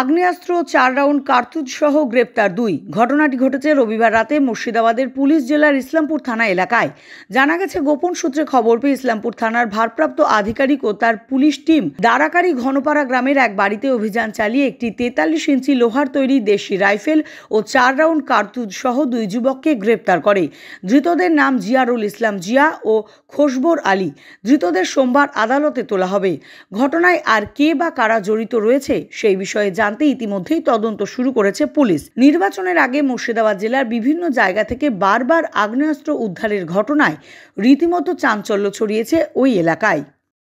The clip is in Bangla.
আগ্নেয়াস্ত্র চার রাউন্ড কার্তুজ সহ গ্রেপ্তার দুই ঘটনাটি ঘটেছে রবিবার রাতে মুর্শিদাবাদের পুলিশ জেলার ইসলামপুর থানা এলাকায় জানা গেছে গোপন সূত্রে খবর পেয়ে ইসলামপুর থানার ভারপ্রাপ্ত আধিকারিক ও তার পুলিশ টিম দাঁড়াকারী ঘনপাড়া গ্রামের এক বাড়িতে অভিযান চালিয়ে একটি তেতাল্লিশ ইঞ্চি লোহার তৈরি দেশি রাইফেল ও চার রাউন্ড কার্তুজ সহ দুই যুবককে গ্রেপ্তার করে ধৃতদের নাম জিয়ারুল ইসলাম জিয়া ও খোসবর আলী ধৃতদের সোমবার আদালতে তোলা হবে ঘটনায় আর কে বা কারা জড়িত রয়েছে সেই বিষয়ে বিষয়ে জানতে ইতিমধ্যেই তদন্ত শুরু করেছে পুলিশ নির্বাচনের আগে মুর্শিদাবাদ জেলার বিভিন্ন জায়গা থেকে বারবার আগ্নেয়াস্ত্র উদ্ধারের ঘটনায় রীতিমতো চাঞ্চল্য ছড়িয়েছে ওই এলাকায়